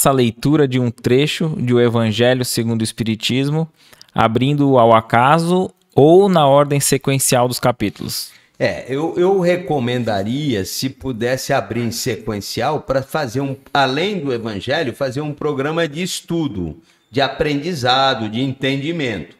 faça a leitura de um trecho de O Evangelho segundo o Espiritismo, abrindo ao acaso ou na ordem sequencial dos capítulos? É, eu, eu recomendaria, se pudesse abrir em sequencial, para fazer um, além do Evangelho, fazer um programa de estudo, de aprendizado, de entendimento.